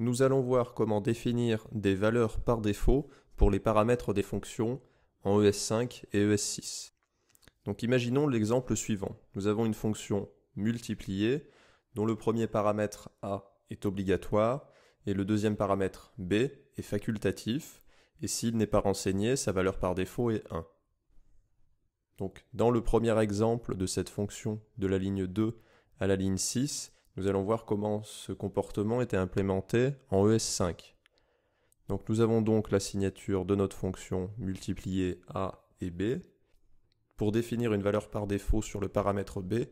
nous allons voir comment définir des valeurs par défaut pour les paramètres des fonctions en ES5 et ES6. Donc imaginons l'exemple suivant. Nous avons une fonction multipliée dont le premier paramètre A est obligatoire et le deuxième paramètre B est facultatif et s'il n'est pas renseigné, sa valeur par défaut est 1. Donc dans le premier exemple de cette fonction de la ligne 2 à la ligne 6, nous allons voir comment ce comportement était implémenté en ES5. Donc nous avons donc la signature de notre fonction multipliée a et b. Pour définir une valeur par défaut sur le paramètre b,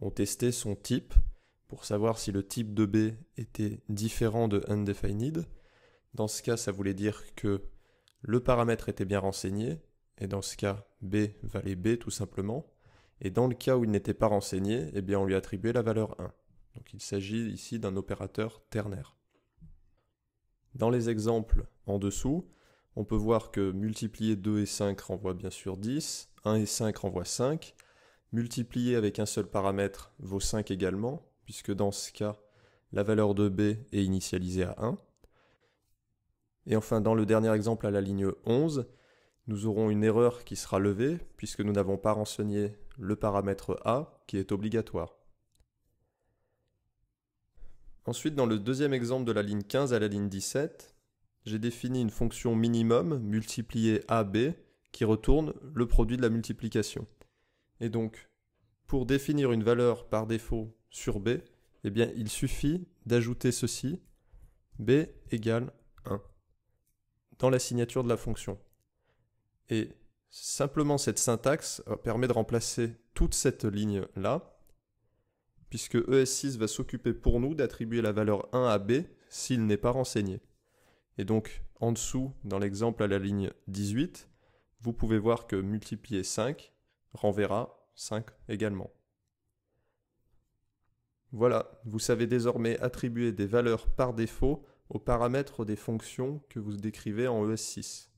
on testait son type pour savoir si le type de b était différent de undefined. Dans ce cas, ça voulait dire que le paramètre était bien renseigné, et dans ce cas, b valait b tout simplement. Et dans le cas où il n'était pas renseigné, eh bien on lui attribuait la valeur 1. Donc il s'agit ici d'un opérateur ternaire. Dans les exemples en dessous, on peut voir que multiplier 2 et 5 renvoie bien sûr 10, 1 et 5 renvoie 5, multiplier avec un seul paramètre vaut 5 également, puisque dans ce cas, la valeur de b est initialisée à 1. Et enfin, dans le dernier exemple à la ligne 11, nous aurons une erreur qui sera levée, puisque nous n'avons pas renseigné le paramètre a qui est obligatoire. Ensuite, dans le deuxième exemple de la ligne 15 à la ligne 17, j'ai défini une fonction minimum multipliée AB qui retourne le produit de la multiplication. Et donc, pour définir une valeur par défaut sur B, eh bien, il suffit d'ajouter ceci, B égale 1, dans la signature de la fonction. Et simplement cette syntaxe euh, permet de remplacer toute cette ligne-là puisque ES6 va s'occuper pour nous d'attribuer la valeur 1 à B s'il n'est pas renseigné. Et donc, en dessous, dans l'exemple à la ligne 18, vous pouvez voir que multiplier 5 renverra 5 également. Voilà, vous savez désormais attribuer des valeurs par défaut aux paramètres des fonctions que vous décrivez en ES6.